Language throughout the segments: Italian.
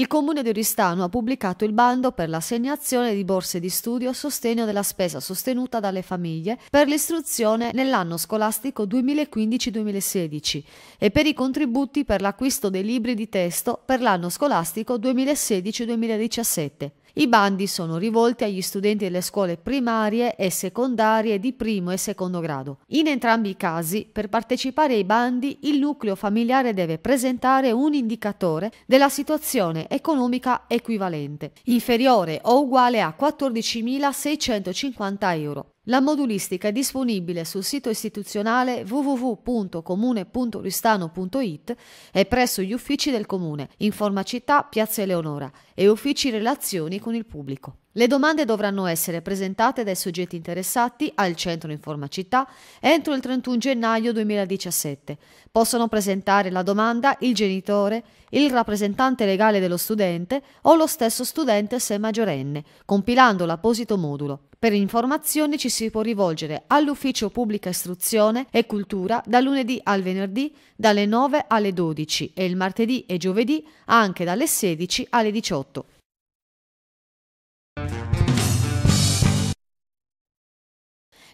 Il comune di Oristano ha pubblicato il bando per l'assegnazione di borse di studio a sostegno della spesa sostenuta dalle famiglie per l'istruzione nell'anno scolastico 2015-2016 e per i contributi per l'acquisto dei libri di testo per l'anno scolastico 2016-2017. I bandi sono rivolti agli studenti delle scuole primarie e secondarie di primo e secondo grado. In entrambi i casi, per partecipare ai bandi, il nucleo familiare deve presentare un indicatore della situazione economica equivalente, inferiore o uguale a 14.650 euro. La modulistica è disponibile sul sito istituzionale www.comune.ristano.it e presso gli uffici del Comune in forma città Piazza Eleonora e uffici relazioni con il pubblico. Le domande dovranno essere presentate dai soggetti interessati al Centro Informa Città entro il 31 gennaio 2017. Possono presentare la domanda il genitore, il rappresentante legale dello studente o lo stesso studente se maggiorenne, compilando l'apposito modulo. Per informazioni ci si può rivolgere all'Ufficio Pubblica Istruzione e Cultura da lunedì al venerdì dalle 9 alle 12 e il martedì e giovedì anche dalle 16 alle 18.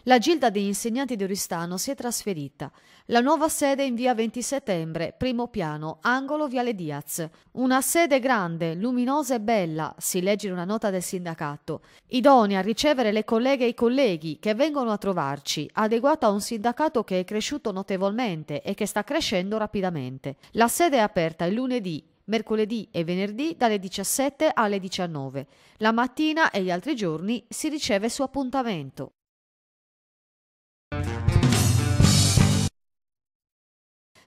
La Gilda degli insegnanti di Oristano si è trasferita. La nuova sede è in via 20 settembre, primo piano, angolo Viale Diaz. Una sede grande, luminosa e bella, si legge in una nota del sindacato, idonea a ricevere le colleghe e i colleghi che vengono a trovarci, adeguata a un sindacato che è cresciuto notevolmente e che sta crescendo rapidamente. La sede è aperta il lunedì mercoledì e venerdì dalle 17 alle 19. La mattina e gli altri giorni si riceve su appuntamento.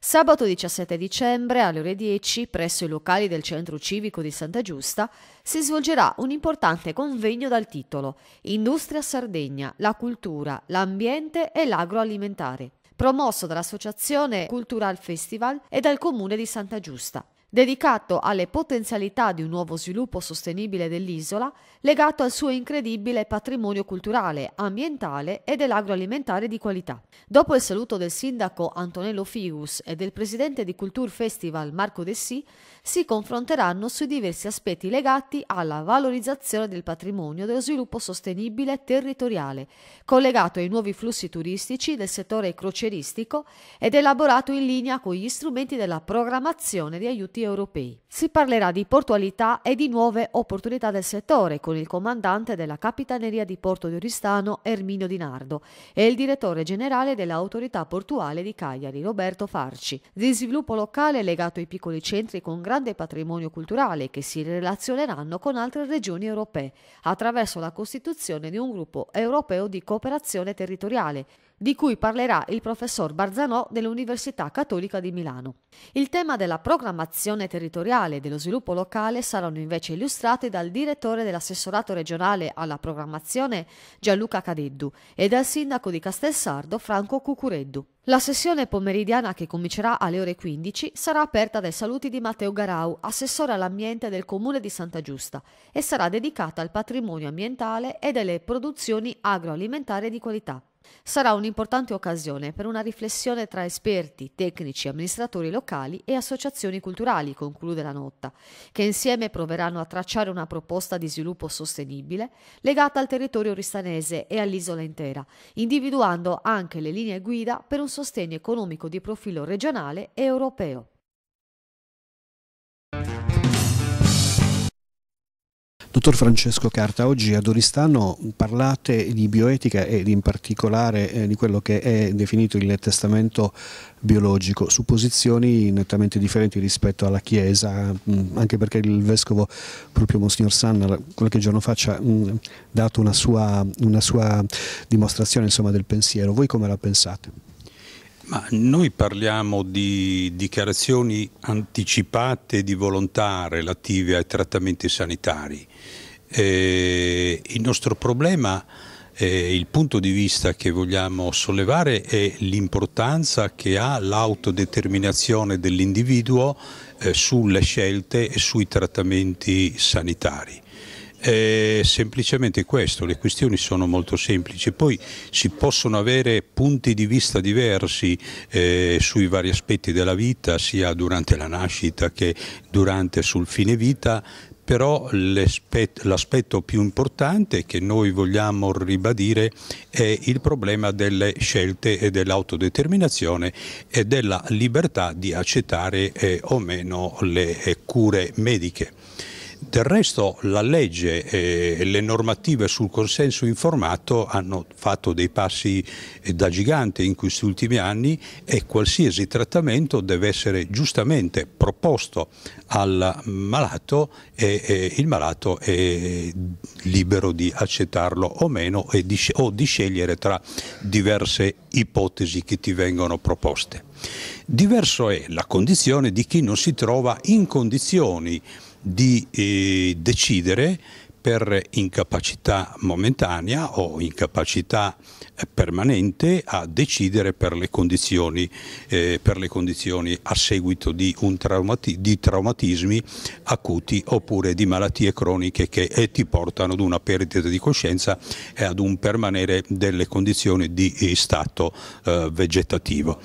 Sabato 17 dicembre alle ore 10 presso i locali del Centro Civico di Santa Giusta si svolgerà un importante convegno dal titolo Industria Sardegna, la cultura, l'ambiente e l'agroalimentare, promosso dall'Associazione Cultural Festival e dal Comune di Santa Giusta dedicato alle potenzialità di un nuovo sviluppo sostenibile dell'isola, legato al suo incredibile patrimonio culturale, ambientale e dell'agroalimentare di qualità. Dopo il saluto del sindaco Antonello Figus e del presidente di Culture Festival Marco Dessì, si confronteranno sui diversi aspetti legati alla valorizzazione del patrimonio dello sviluppo sostenibile territoriale, collegato ai nuovi flussi turistici del settore croceristico ed elaborato in linea con gli strumenti della programmazione di aiuti istituti europei. Si parlerà di portualità e di nuove opportunità del settore con il comandante della Capitaneria di Porto di Oristano Erminio Di Nardo e il direttore generale dell'autorità portuale di Cagliari Roberto Farci. Di sviluppo locale legato ai piccoli centri con grande patrimonio culturale che si relazioneranno con altre regioni europee attraverso la costituzione di un gruppo europeo di cooperazione territoriale di cui parlerà il professor Barzanò dell'Università Cattolica di Milano. Il tema della programmazione territoriale e dello sviluppo locale saranno invece illustrati dal direttore dell'assessorato regionale alla programmazione Gianluca Cadeddu e dal sindaco di Castelsardo Franco Cucureddu. La sessione pomeridiana che comincerà alle ore 15 sarà aperta dai saluti di Matteo Garau, assessore all'ambiente del comune di Santa Giusta, e sarà dedicata al patrimonio ambientale e delle produzioni agroalimentari di qualità. Sarà un'importante occasione per una riflessione tra esperti, tecnici, amministratori locali e associazioni culturali, conclude la nota, che insieme proveranno a tracciare una proposta di sviluppo sostenibile legata al territorio ristanese e all'isola intera, individuando anche le linee guida per un sostegno economico di profilo regionale e europeo. Dottor Francesco Carta, oggi ad Oristano parlate di bioetica e in particolare eh, di quello che è definito il testamento biologico, su posizioni nettamente differenti rispetto alla Chiesa, mm, anche perché il Vescovo, proprio Monsignor Sanna, qualche giorno fa ci ha mm, dato una sua, una sua dimostrazione insomma, del pensiero. Voi come la pensate? Ma noi parliamo di dichiarazioni anticipate di volontà relative ai trattamenti sanitari. Eh, il nostro problema, eh, il punto di vista che vogliamo sollevare è l'importanza che ha l'autodeterminazione dell'individuo eh, sulle scelte e sui trattamenti sanitari. È semplicemente questo, le questioni sono molto semplici, poi si possono avere punti di vista diversi eh, sui vari aspetti della vita, sia durante la nascita che durante sul fine vita, però l'aspetto più importante che noi vogliamo ribadire è il problema delle scelte e dell'autodeterminazione e della libertà di accettare eh, o meno le eh, cure mediche. Del resto la legge e le normative sul consenso informato hanno fatto dei passi eh, da gigante in questi ultimi anni e qualsiasi trattamento deve essere giustamente proposto al malato e, il malato è libero di accettarlo o meno o di scegliere tra diverse ipotesi che ti vengono proposte. Diverso è la condizione di chi non si trova in condizioni di eh, decidere per incapacità momentanea o incapacità eh, permanente a decidere per le condizioni, eh, per le condizioni a seguito di, traumati di, traumatismi acuti oppure di malattie croniche che eh, ti portano ad una perdita di coscienza e ad un permanere delle condizioni di eh, stato eh, vegetativo.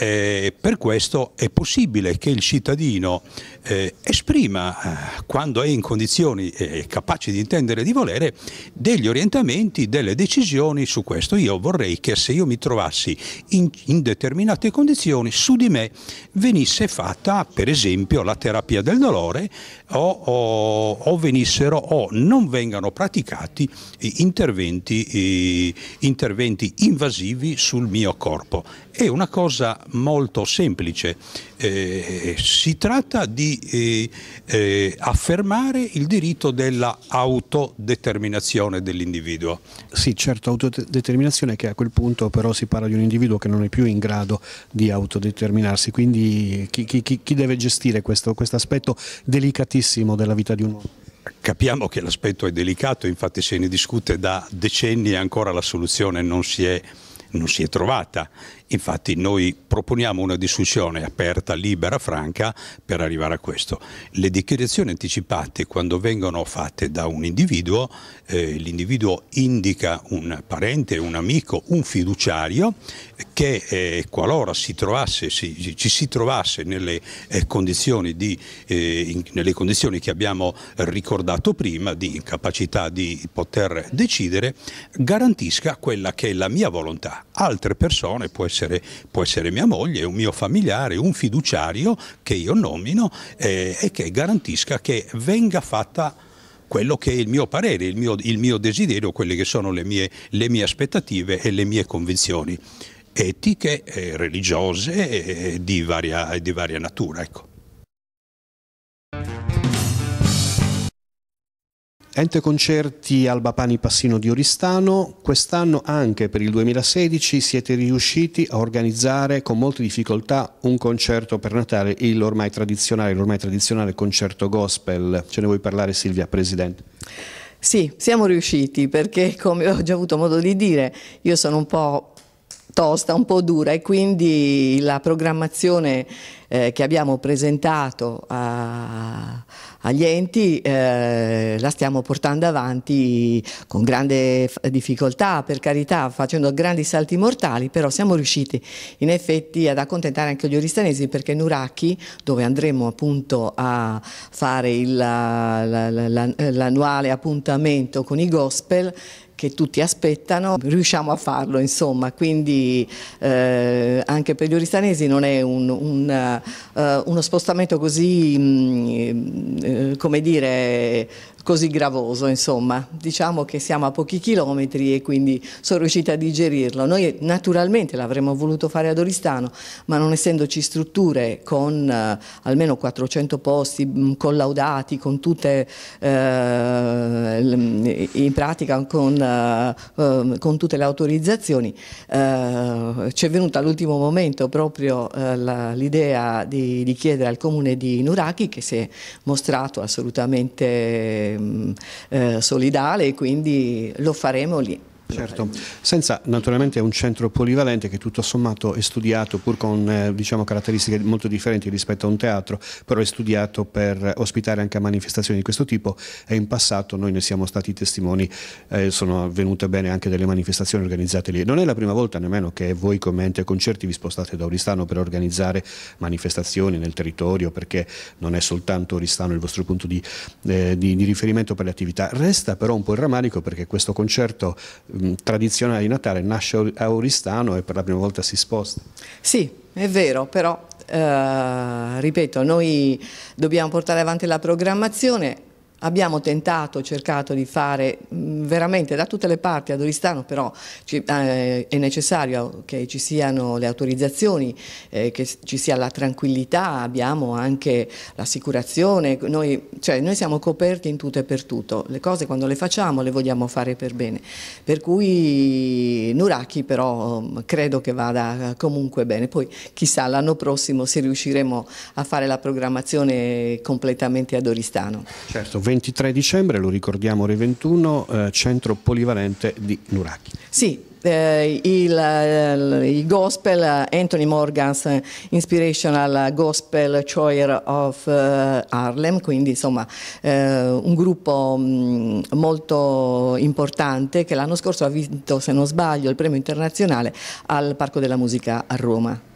Eh, per questo è possibile che il cittadino eh, esprima, eh, quando è in condizioni eh, capaci di intendere e di volere, degli orientamenti, delle decisioni su questo. Io vorrei che se io mi trovassi in, in determinate condizioni, su di me venisse fatta, per esempio, la terapia del dolore o, o, o venissero o non vengano praticati interventi, eh, interventi invasivi sul mio corpo. È una cosa molto semplice. Eh, si tratta di eh, eh affermare il diritto dell'autodeterminazione dell'individuo. Sì, certo, autodeterminazione che a quel punto però si parla di un individuo che non è più in grado di autodeterminarsi, quindi chi, chi, chi deve gestire questo quest aspetto delicatissimo della vita di un uomo? Capiamo che l'aspetto è delicato, infatti se ne discute da decenni e ancora la soluzione non si è non si è trovata. Infatti noi proponiamo una discussione aperta, libera, franca per arrivare a questo. Le dichiarazioni anticipate quando vengono fatte da un individuo, eh, l'individuo indica un parente, un amico, un fiduciario che eh, qualora si trovasse, si, ci si trovasse nelle, eh, condizioni di, eh, in, nelle condizioni che abbiamo ricordato prima di incapacità di poter decidere, garantisca quella che è la mia volontà altre persone, può essere, può essere, mia moglie, un mio familiare, un fiduciario che io nomino eh, e che garantisca che venga fatta quello che è il mio parere, il mio, il mio desiderio, quelle che sono le mie, le mie aspettative e le mie convinzioni etiche, eh, religiose eh, di, varia, di varia natura. Ecco. Ente Concerti Albapani Passino di Oristano, quest'anno anche per il 2016 siete riusciti a organizzare con molte difficoltà un concerto per Natale, l'ormai tradizionale, l'ormai tradizionale concerto gospel. Ce ne vuoi parlare Silvia, Presidente? Sì, siamo riusciti perché come ho già avuto modo di dire, io sono un po' tosta, un po' dura e quindi la programmazione eh, che abbiamo presentato a, agli enti eh, la stiamo portando avanti con grande difficoltà, per carità, facendo grandi salti mortali, però siamo riusciti in effetti ad accontentare anche gli oristanesi perché Nuracchi, dove andremo appunto a fare l'annuale appuntamento con i gospel, che tutti aspettano, riusciamo a farlo insomma, quindi eh, anche per gli oristanesi non è un, un, uh, uno spostamento così, mh, mm, eh, come dire, così gravoso, insomma. Diciamo che siamo a pochi chilometri e quindi sono riuscita a digerirlo. Noi naturalmente l'avremmo voluto fare ad Oristano, ma non essendoci strutture con eh, almeno 400 posti mh, mm, collaudati, con tutte eh, mm, in pratica con, eh, ehm, con, tutte le autorizzazioni, eh, ci è venuta all'ultimo momento proprio eh, l'idea di, di chiedere al comune di Nuraki che si è mostrato assolutamente Ehm, eh, solidale e quindi lo faremo lì. Certo, Senza, naturalmente è un centro polivalente che tutto sommato è studiato pur con eh, diciamo, caratteristiche molto differenti rispetto a un teatro, però è studiato per ospitare anche manifestazioni di questo tipo e in passato noi ne siamo stati testimoni, eh, sono avvenute bene anche delle manifestazioni organizzate lì. Non è la prima volta nemmeno che voi come ente concerti vi spostate da Oristano per organizzare manifestazioni nel territorio perché non è soltanto Oristano il vostro punto di, eh, di, di riferimento per le attività. Resta però un po' il rammarico perché questo concerto Mm, tradizionale di Natale nasce a Oristano e per la prima volta si sposta. Sì, è vero, però eh, ripeto, noi dobbiamo portare avanti la programmazione, Abbiamo tentato, cercato di fare mm, veramente da tutte le parti, a Doristano, però ci, eh, è necessario che ci siano le autorizzazioni, eh, che ci sia la tranquillità, abbiamo anche l'assicurazione, noi, cioè, noi, siamo coperti in tutto e per tutto, le cose quando le facciamo le vogliamo fare per bene, per cui Nuraki però mm, credo che vada comunque bene, poi chissà l'anno prossimo se riusciremo a fare la programmazione completamente a Doristano. Certo, 23 dicembre, lo ricordiamo ore 21, eh, centro polivalente di Nuraki. Sì, eh, il, eh, il, gospel eh, Anthony Morgan's Inspirational Gospel Choir of uh, Harlem, quindi insomma eh, un gruppo mh, mm, molto importante che l'anno scorso ha vinto, se non sbaglio, il premio internazionale al Parco della Musica a Roma.